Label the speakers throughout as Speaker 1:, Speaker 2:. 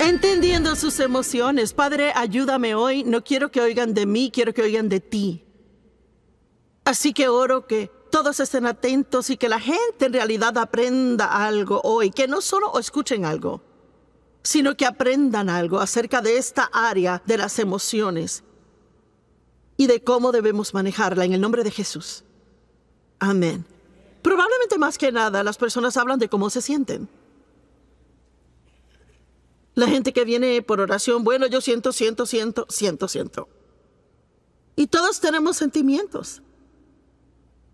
Speaker 1: Entendiendo sus emociones, Padre, ayúdame hoy. No quiero que oigan de mí, quiero que oigan de ti. Así que oro que todos estén atentos y que la gente en realidad aprenda algo hoy, que no solo escuchen algo, sino que aprendan algo acerca de esta área de las emociones y de cómo debemos manejarla en el nombre de Jesús. Amén. Probablemente más que nada las personas hablan de cómo se sienten. La gente que viene por oración, bueno, yo siento, siento, siento, siento, siento. Y todos tenemos sentimientos.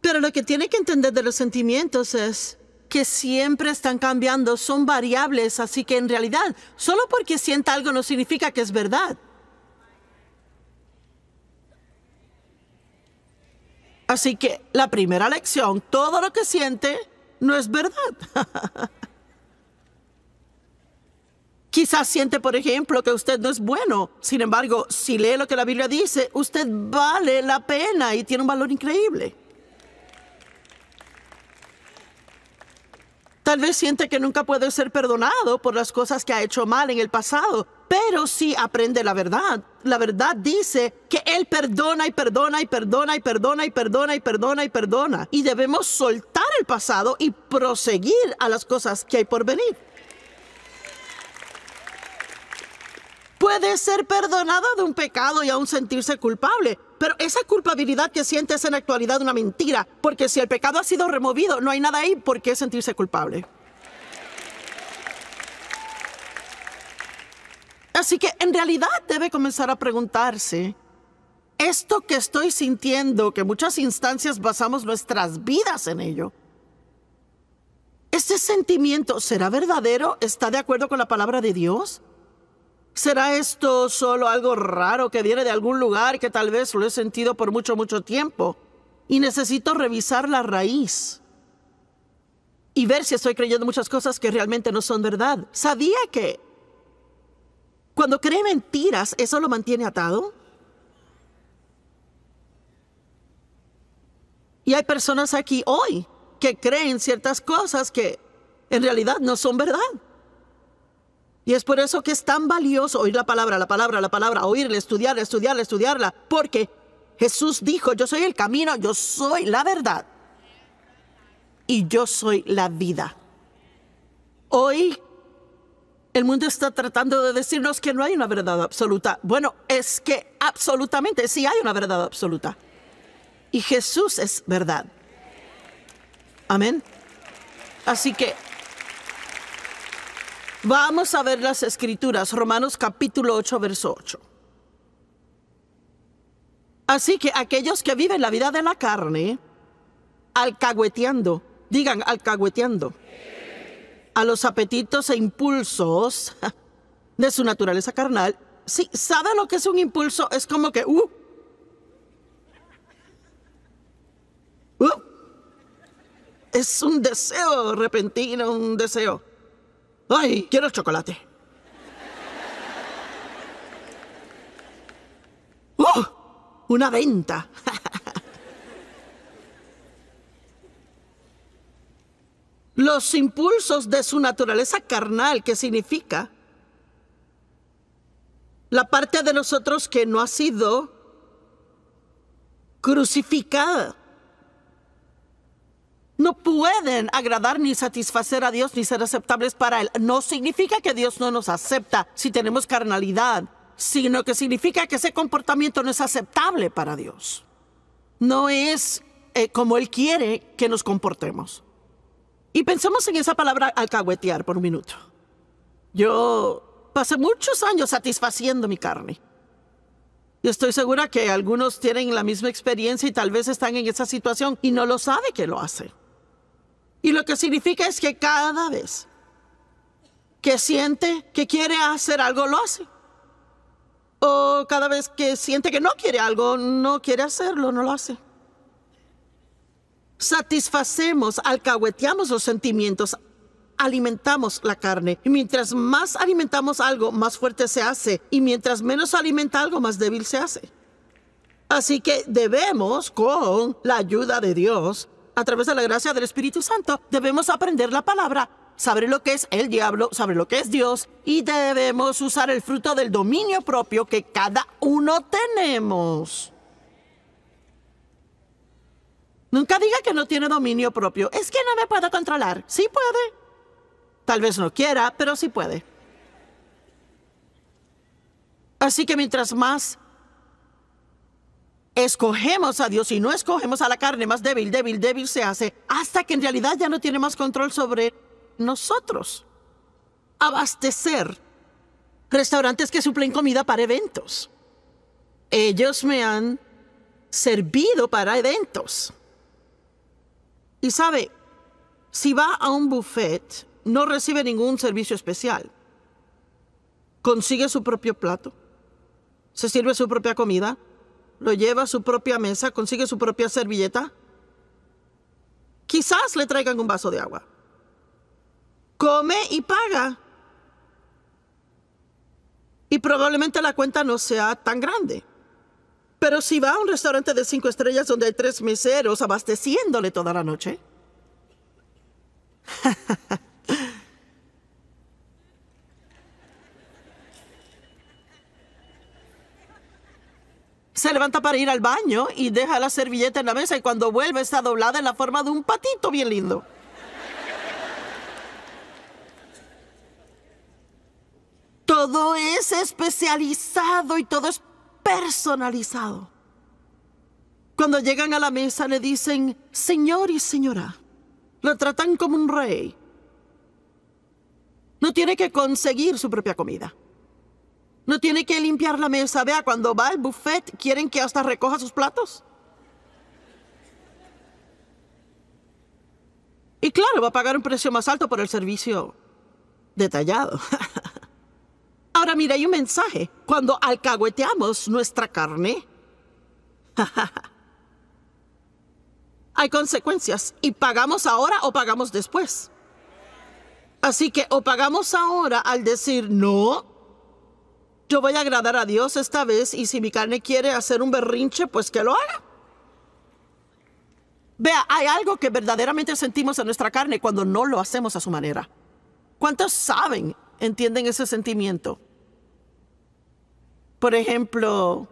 Speaker 1: Pero lo que tiene que entender de los sentimientos es que siempre están cambiando, son variables, así que en realidad, solo porque sienta algo no significa que es verdad. Así que la primera lección, todo lo que siente no es verdad. Quizás siente, por ejemplo, que usted no es bueno. Sin embargo, si lee lo que la Biblia dice, usted vale la pena y tiene un valor increíble. Tal vez siente que nunca puede ser perdonado por las cosas que ha hecho mal en el pasado, pero si aprende la verdad, la verdad dice que Él perdona y perdona y perdona y perdona y perdona y perdona y perdona. Y debemos soltar el pasado y proseguir a las cosas que hay por venir. puede ser perdonado de un pecado y aún sentirse culpable. Pero esa culpabilidad que siente es en la actualidad una mentira, porque si el pecado ha sido removido, no hay nada ahí por qué sentirse culpable. Así que en realidad debe comenzar a preguntarse, esto que estoy sintiendo, que muchas instancias basamos nuestras vidas en ello, ¿este sentimiento será verdadero? ¿Está de acuerdo con la palabra de Dios? ¿Será esto solo algo raro que viene de algún lugar que tal vez lo he sentido por mucho, mucho tiempo? Y necesito revisar la raíz y ver si estoy creyendo muchas cosas que realmente no son verdad. Sabía que cuando cree mentiras, ¿eso lo mantiene atado? Y hay personas aquí hoy que creen ciertas cosas que en realidad no son verdad. Y es por eso que es tan valioso oír la palabra, la palabra, la palabra, oírla, estudiarla, estudiarla, estudiarla. Porque Jesús dijo, yo soy el camino, yo soy la verdad y yo soy la vida. Hoy el mundo está tratando de decirnos que no hay una verdad absoluta. Bueno, es que absolutamente sí hay una verdad absoluta. Y Jesús es verdad. Amén. Así que Vamos a ver las escrituras, Romanos capítulo 8, verso 8. Así que aquellos que viven la vida de la carne, alcahueteando, digan alcahueteando, a los apetitos e impulsos de su naturaleza carnal, Sí, sabe lo que es un impulso, es como que, uh, uh, es un deseo repentino, un deseo ¡Ay, quiero chocolate! ¡Oh! ¡Una venta! Los impulsos de su naturaleza carnal, que significa la parte de nosotros que no ha sido crucificada. No pueden agradar ni satisfacer a Dios ni ser aceptables para Él. No significa que Dios no nos acepta si tenemos carnalidad, sino que significa que ese comportamiento no es aceptable para Dios. No es eh, como Él quiere que nos comportemos. Y pensemos en esa palabra alcahuetear por un minuto. Yo pasé muchos años satisfaciendo mi carne. Y estoy segura que algunos tienen la misma experiencia y tal vez están en esa situación y no lo sabe que lo hace. Y lo que significa es que cada vez que siente que quiere hacer algo, lo hace. O cada vez que siente que no quiere algo, no quiere hacerlo, no lo hace. Satisfacemos, alcahueteamos los sentimientos, alimentamos la carne. Y mientras más alimentamos algo, más fuerte se hace. Y mientras menos alimenta algo, más débil se hace. Así que debemos, con la ayuda de Dios, a través de la gracia del Espíritu Santo, debemos aprender la palabra, saber lo que es el diablo, saber lo que es Dios, y debemos usar el fruto del dominio propio que cada uno tenemos. Nunca diga que no tiene dominio propio. Es que no me puedo controlar. Sí puede. Tal vez no quiera, pero sí puede. Así que mientras más escogemos a Dios y no escogemos a la carne más débil, débil, débil se hace, hasta que en realidad ya no tiene más control sobre nosotros. Abastecer restaurantes que suplen comida para eventos. Ellos me han servido para eventos. Y sabe, si va a un buffet, no recibe ningún servicio especial. Consigue su propio plato, se sirve su propia comida, lo lleva a su propia mesa, consigue su propia servilleta. Quizás le traigan un vaso de agua. Come y paga. Y probablemente la cuenta no sea tan grande. Pero si va a un restaurante de cinco estrellas donde hay tres meseros abasteciéndole toda la noche. se levanta para ir al baño y deja la servilleta en la mesa y cuando vuelve está doblada en la forma de un patito bien lindo. Todo es especializado y todo es personalizado. Cuando llegan a la mesa le dicen señor y señora. Lo tratan como un rey. No tiene que conseguir su propia comida. No tiene que limpiar la mesa. Vea, cuando va al buffet, quieren que hasta recoja sus platos. Y claro, va a pagar un precio más alto por el servicio detallado. Ahora mira, hay un mensaje. Cuando alcahueteamos nuestra carne, hay consecuencias. Y pagamos ahora o pagamos después. Así que o pagamos ahora al decir no yo voy a agradar a Dios esta vez y si mi carne quiere hacer un berrinche, pues que lo haga. Vea, hay algo que verdaderamente sentimos en nuestra carne cuando no lo hacemos a su manera. ¿Cuántos saben, entienden ese sentimiento? Por ejemplo,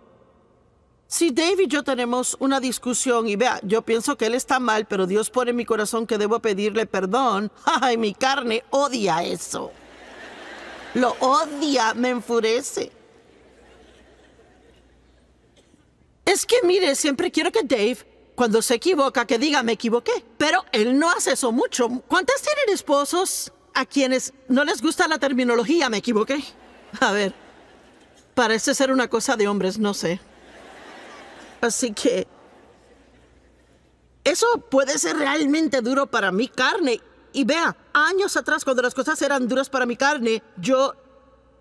Speaker 1: si David y yo tenemos una discusión y vea, yo pienso que él está mal, pero Dios pone en mi corazón que debo pedirle perdón, ay, mi carne odia eso. Lo odia, me enfurece. Es que mire, siempre quiero que Dave, cuando se equivoca, que diga me equivoqué. Pero él no hace eso mucho. ¿Cuántas tienen esposos a quienes no les gusta la terminología me equivoqué? A ver, parece ser una cosa de hombres, no sé. Así que... Eso puede ser realmente duro para mi carne y vea, años atrás, cuando las cosas eran duras para mi carne, yo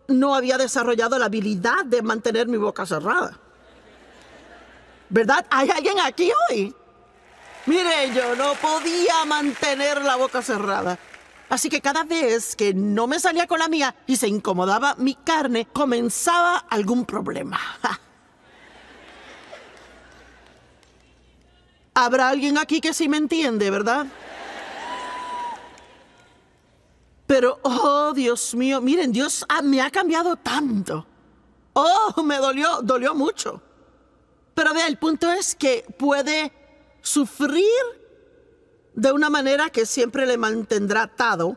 Speaker 1: no había desarrollado la habilidad de mantener mi boca cerrada. ¿Verdad? Hay alguien aquí hoy. Mire, yo no podía mantener la boca cerrada. Así que cada vez que no me salía con la mía y se incomodaba mi carne, comenzaba algún problema. Habrá alguien aquí que sí me entiende, ¿verdad? Pero, oh Dios mío, miren, Dios me ha cambiado tanto. Oh, me dolió, dolió mucho. Pero vea, el punto es que puede sufrir de una manera que siempre le mantendrá atado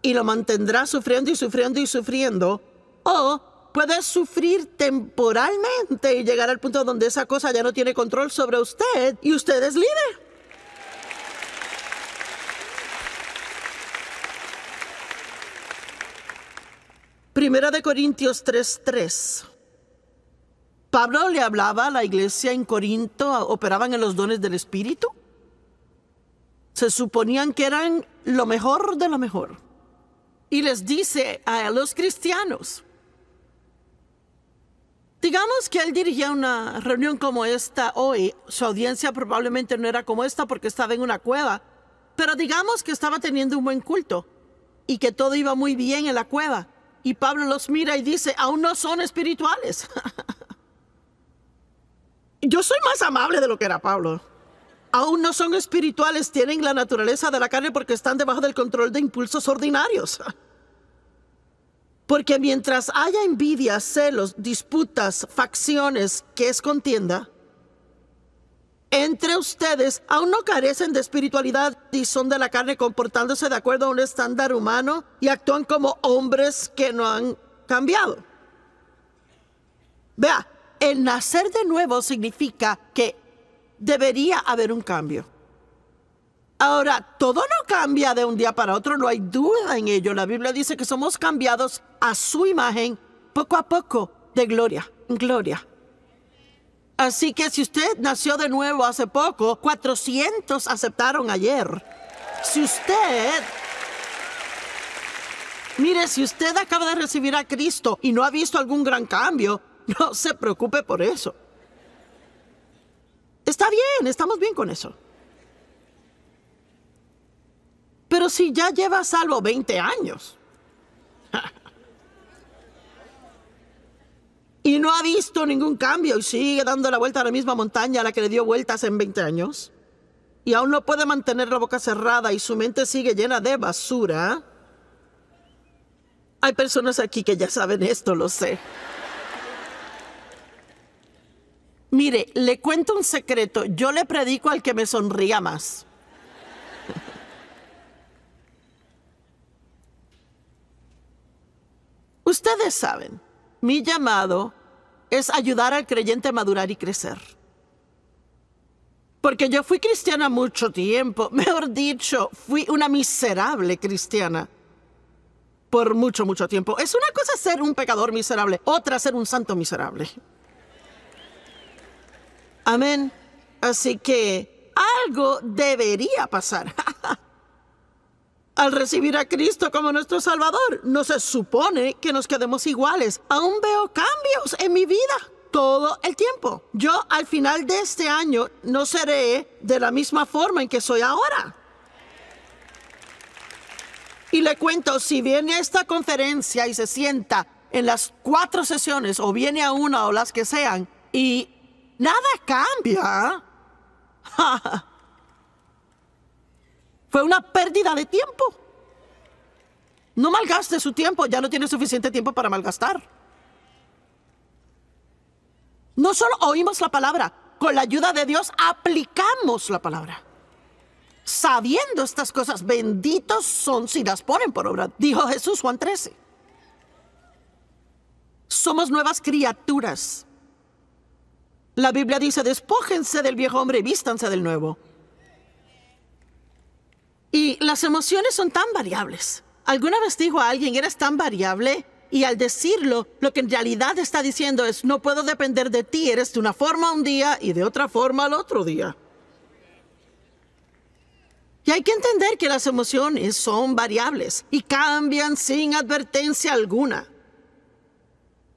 Speaker 1: y lo mantendrá sufriendo y sufriendo y sufriendo. O puede sufrir temporalmente y llegar al punto donde esa cosa ya no tiene control sobre usted y usted es libre. Primera de Corintios 3:3. Pablo le hablaba a la iglesia en Corinto, operaban en los dones del Espíritu. Se suponían que eran lo mejor de lo mejor. Y les dice a los cristianos, digamos que él dirigía una reunión como esta hoy, su audiencia probablemente no era como esta porque estaba en una cueva, pero digamos que estaba teniendo un buen culto y que todo iba muy bien en la cueva. Y Pablo los mira y dice, aún no son espirituales. Yo soy más amable de lo que era Pablo. Aún no son espirituales, tienen la naturaleza de la carne porque están debajo del control de impulsos ordinarios. Porque mientras haya envidia, celos, disputas, facciones, que es contienda, entre ustedes aún no carecen de espiritualidad y son de la carne comportándose de acuerdo a un estándar humano y actúan como hombres que no han cambiado. Vea, el nacer de nuevo significa que debería haber un cambio. Ahora, todo no cambia de un día para otro, no hay duda en ello. La Biblia dice que somos cambiados a su imagen poco a poco, de gloria en gloria. Así que si usted nació de nuevo hace poco, 400 aceptaron ayer. Si usted... Mire, si usted acaba de recibir a Cristo y no ha visto algún gran cambio, no se preocupe por eso. Está bien, estamos bien con eso. Pero si ya lleva salvo 20 años, visto ningún cambio y sigue dando la vuelta a la misma montaña a la que le dio vueltas en 20 años. Y aún no puede mantener la boca cerrada y su mente sigue llena de basura. Hay personas aquí que ya saben esto, lo sé. Mire, le cuento un secreto. Yo le predico al que me sonría más. Ustedes saben, mi llamado es ayudar al creyente a madurar y crecer. Porque yo fui cristiana mucho tiempo, mejor dicho, fui una miserable cristiana. Por mucho, mucho tiempo. Es una cosa ser un pecador miserable, otra ser un santo miserable. Amén. Así que algo debería pasar. Al recibir a Cristo como nuestro Salvador, no se supone que nos quedemos iguales. Aún veo cambios en mi vida todo el tiempo. Yo al final de este año no seré de la misma forma en que soy ahora. Y le cuento, si viene a esta conferencia y se sienta en las cuatro sesiones o viene a una o las que sean y nada cambia. Fue una pérdida de tiempo. No malgaste su tiempo, ya no tiene suficiente tiempo para malgastar. No solo oímos la palabra, con la ayuda de Dios aplicamos la palabra. Sabiendo estas cosas, benditos son si las ponen por obra, dijo Jesús Juan 13. Somos nuevas criaturas. La Biblia dice, despójense del viejo hombre y vístanse del nuevo. Y las emociones son tan variables. ¿Alguna vez dijo a alguien, eres tan variable? Y al decirlo, lo que en realidad está diciendo es, no puedo depender de ti, eres de una forma un día y de otra forma al otro día. Y hay que entender que las emociones son variables y cambian sin advertencia alguna.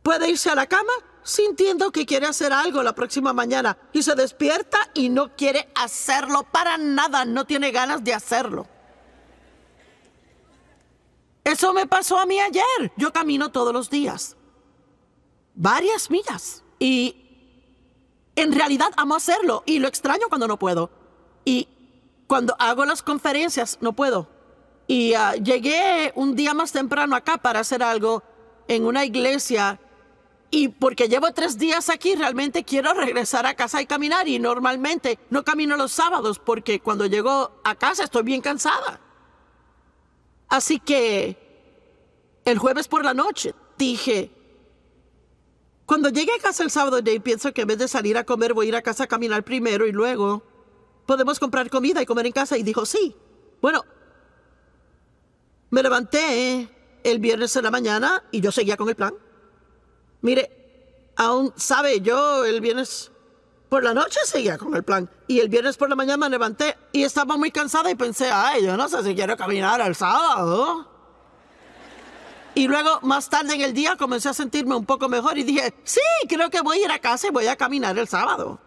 Speaker 1: Puede irse a la cama sintiendo que quiere hacer algo la próxima mañana y se despierta y no quiere hacerlo para nada, no tiene ganas de hacerlo. Eso me pasó a mí ayer. Yo camino todos los días. Varias millas. Y en realidad amo hacerlo y lo extraño cuando no puedo. Y cuando hago las conferencias no puedo. Y ah, llegué un día más temprano acá para hacer algo en una iglesia y porque llevo tres días aquí, realmente quiero regresar a casa y caminar. Y normalmente no camino los sábados porque cuando llego a casa estoy bien cansada. Así que el jueves por la noche dije, cuando llegue a casa el sábado, Dave, pienso que en vez de salir a comer voy a ir a casa a caminar primero y luego podemos comprar comida y comer en casa. Y dijo, sí. Bueno, me levanté el viernes en la mañana y yo seguía con el plan. Mire, aún sabe yo, el viernes por la noche seguía con el plan. Y el viernes por la mañana me levanté y estaba muy cansada y pensé, ay, yo no sé si quiero caminar el sábado. Y luego, más tarde en el día, comencé a sentirme un poco mejor y dije, sí, creo que voy a ir a casa y voy a caminar el sábado.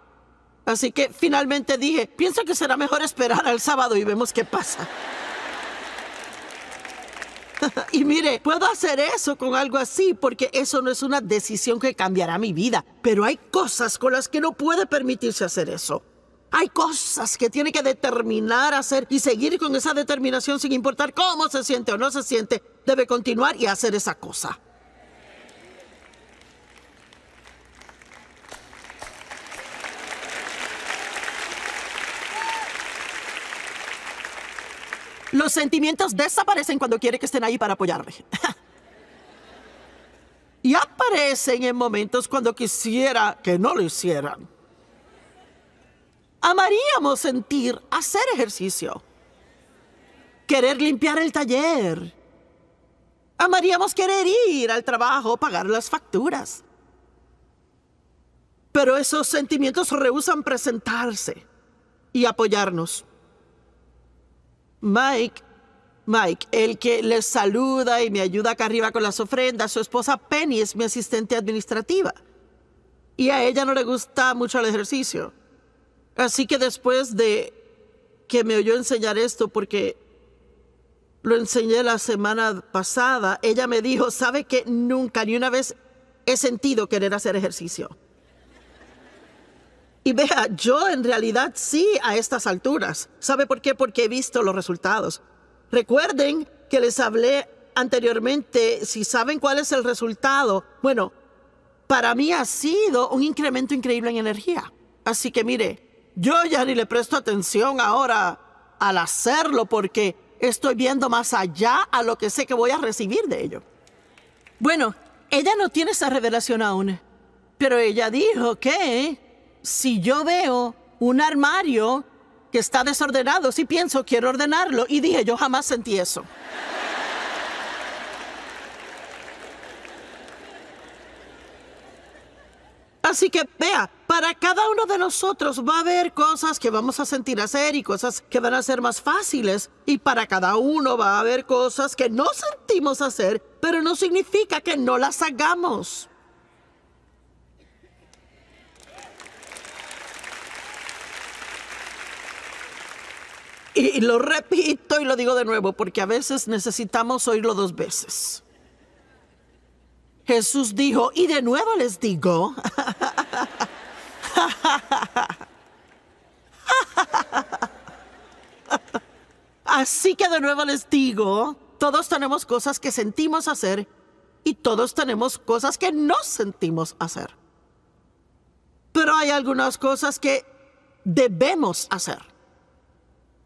Speaker 1: Así que finalmente dije, pienso que será mejor esperar al sábado y vemos qué pasa. y mire, puedo hacer eso con algo así porque eso no es una decisión que cambiará mi vida. Pero hay cosas con las que no puede permitirse hacer eso. Hay cosas que tiene que determinar hacer y seguir con esa determinación sin importar cómo se siente o no se siente. Debe continuar y hacer esa cosa. Los sentimientos desaparecen cuando quiere que estén ahí para apoyarme. y aparecen en momentos cuando quisiera que no lo hicieran. Amaríamos sentir, hacer ejercicio, querer limpiar el taller. Amaríamos querer ir al trabajo, pagar las facturas. Pero esos sentimientos rehusan presentarse y apoyarnos. Mike, Mike, el que les saluda y me ayuda acá arriba con las ofrendas, su esposa Penny es mi asistente administrativa. Y a ella no le gusta mucho el ejercicio. Así que después de que me oyó enseñar esto, porque lo enseñé la semana pasada, ella me dijo, ¿sabe que nunca ni una vez he sentido querer hacer ejercicio? Y vea, yo en realidad sí a estas alturas. ¿Sabe por qué? Porque he visto los resultados. Recuerden que les hablé anteriormente, si saben cuál es el resultado, bueno, para mí ha sido un incremento increíble en energía. Así que mire, yo ya ni le presto atención ahora al hacerlo porque estoy viendo más allá a lo que sé que voy a recibir de ello. Bueno, ella no tiene esa revelación aún, pero ella dijo que si yo veo un armario que está desordenado, si pienso quiero ordenarlo, y dije, yo jamás sentí eso. Así que vea, para cada uno de nosotros va a haber cosas que vamos a sentir hacer y cosas que van a ser más fáciles. Y para cada uno va a haber cosas que no sentimos hacer, pero no significa que no las hagamos. Y lo repito y lo digo de nuevo, porque a veces necesitamos oírlo dos veces. Jesús dijo, y de nuevo les digo, Así que de nuevo les digo, todos tenemos cosas que sentimos hacer y todos tenemos cosas que no sentimos hacer. Pero hay algunas cosas que debemos hacer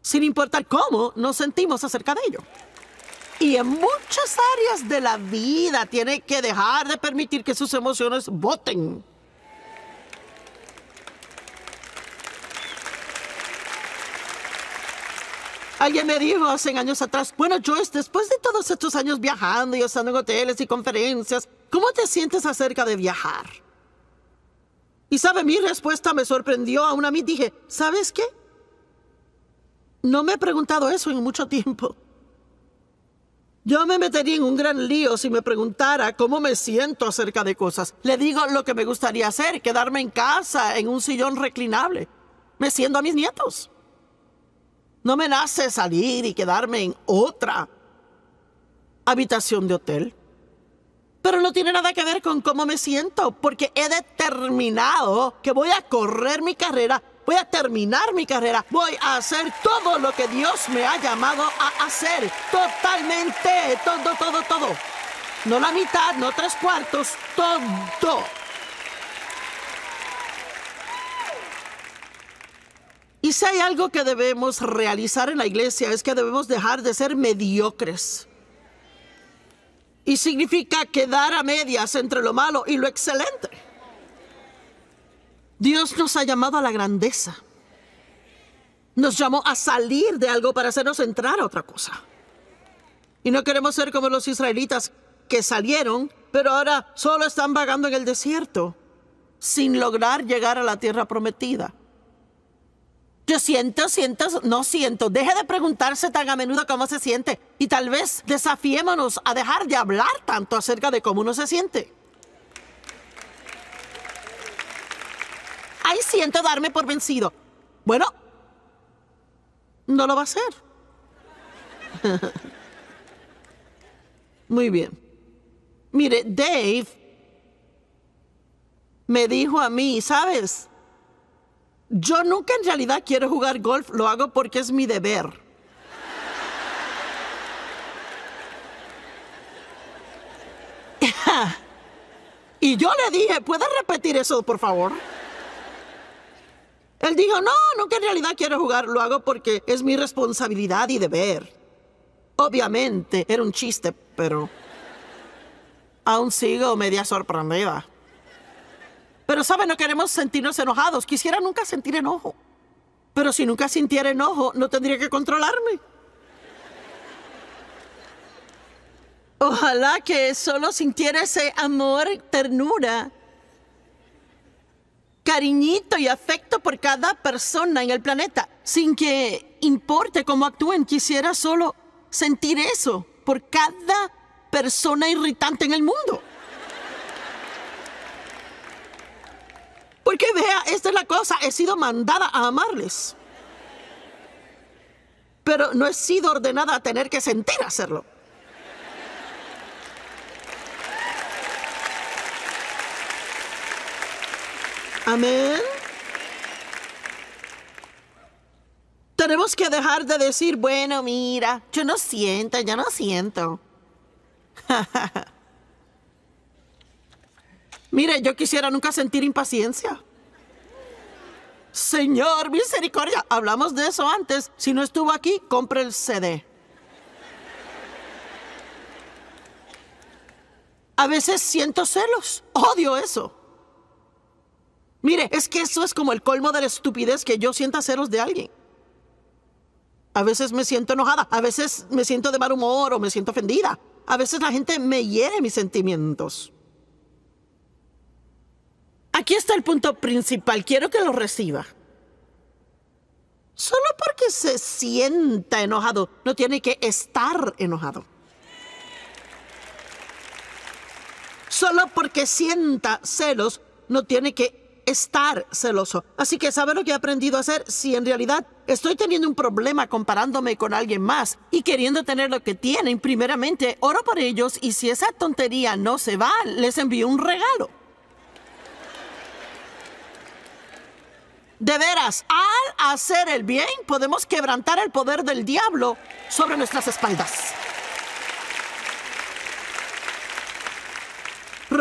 Speaker 1: sin importar cómo nos sentimos acerca de ello. Y en muchas áreas de la vida tiene que dejar de permitir que sus emociones voten. Alguien me dijo hace años atrás, bueno Joyce, después de todos estos años viajando y estando en hoteles y conferencias, ¿cómo te sientes acerca de viajar? Y sabe, mi respuesta me sorprendió, aún a mí dije, ¿sabes qué? No me he preguntado eso en mucho tiempo. Yo me metería en un gran lío si me preguntara cómo me siento acerca de cosas. Le digo lo que me gustaría hacer, quedarme en casa, en un sillón reclinable, me siento a mis nietos. No me nace salir y quedarme en otra habitación de hotel. Pero no tiene nada que ver con cómo me siento, porque he determinado que voy a correr mi carrera Voy a terminar mi carrera. Voy a hacer todo lo que Dios me ha llamado a hacer. Totalmente. Todo, todo, todo. No la mitad, no tres cuartos. Todo. Y si hay algo que debemos realizar en la iglesia es que debemos dejar de ser mediocres. Y significa quedar a medias entre lo malo y lo excelente. Dios nos ha llamado a la grandeza. Nos llamó a salir de algo para hacernos entrar a otra cosa. Y no queremos ser como los israelitas que salieron, pero ahora solo están vagando en el desierto, sin lograr llegar a la tierra prometida. Yo siento, siento, no siento. Deje de preguntarse tan a menudo cómo se siente. Y tal vez desafiémonos a dejar de hablar tanto acerca de cómo uno se siente. Ay, siento darme por vencido. Bueno, no lo va a hacer. Muy bien. Mire, Dave me dijo a mí, ¿sabes? Yo nunca en realidad quiero jugar golf, lo hago porque es mi deber. y yo le dije, ¿puedes repetir eso, por favor? Él dijo, no, nunca en realidad quiero jugar, lo hago porque es mi responsabilidad y deber. Obviamente, era un chiste, pero aún sigo media sorprendida. Pero, ¿sabes? No queremos sentirnos enojados. Quisiera nunca sentir enojo. Pero si nunca sintiera enojo, no tendría que controlarme. Ojalá que solo sintiera ese amor, ternura cariñito y afecto por cada persona en el planeta, sin que importe cómo actúen. Quisiera solo sentir eso por cada persona irritante en el mundo. Porque vea, esta es la cosa, he sido mandada a amarles. Pero no he sido ordenada a tener que sentir hacerlo. Amén. Tenemos que dejar de decir, bueno, mira, yo no siento, yo no siento. Mire, yo quisiera nunca sentir impaciencia. Señor, misericordia, hablamos de eso antes. Si no estuvo aquí, compre el CD. A veces siento celos, odio eso. Mire, es que eso es como el colmo de la estupidez que yo sienta ceros de alguien. A veces me siento enojada, a veces me siento de mal humor o me siento ofendida. A veces la gente me hiere mis sentimientos. Aquí está el punto principal, quiero que lo reciba. Solo porque se sienta enojado, no tiene que estar enojado. Solo porque sienta celos, no tiene que estar celoso. Así que saber lo que he aprendido a hacer si en realidad estoy teniendo un problema comparándome con alguien más y queriendo tener lo que tienen, primeramente oro por ellos y si esa tontería no se va, les envío un regalo. De veras, al hacer el bien podemos quebrantar el poder del diablo sobre nuestras espaldas.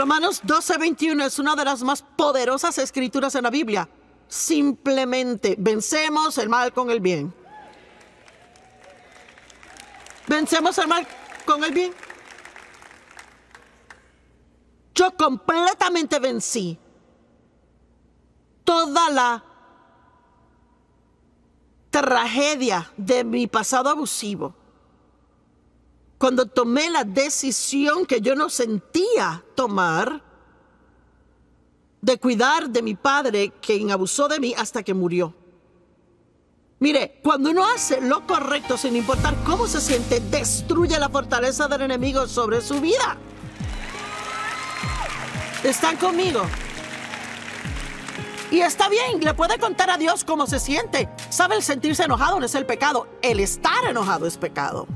Speaker 1: Romanos 12:21 es una de las más poderosas escrituras en la Biblia. Simplemente vencemos el mal con el bien. Vencemos el mal con el bien. Yo completamente vencí toda la tragedia de mi pasado abusivo cuando tomé la decisión que yo no sentía tomar de cuidar de mi padre, quien abusó de mí hasta que murió. Mire, cuando uno hace lo correcto sin importar cómo se siente, destruye la fortaleza del enemigo sobre su vida. ¿Están conmigo? Y está bien, le puede contar a Dios cómo se siente. Sabe, el sentirse enojado no es el pecado, el estar enojado es pecado.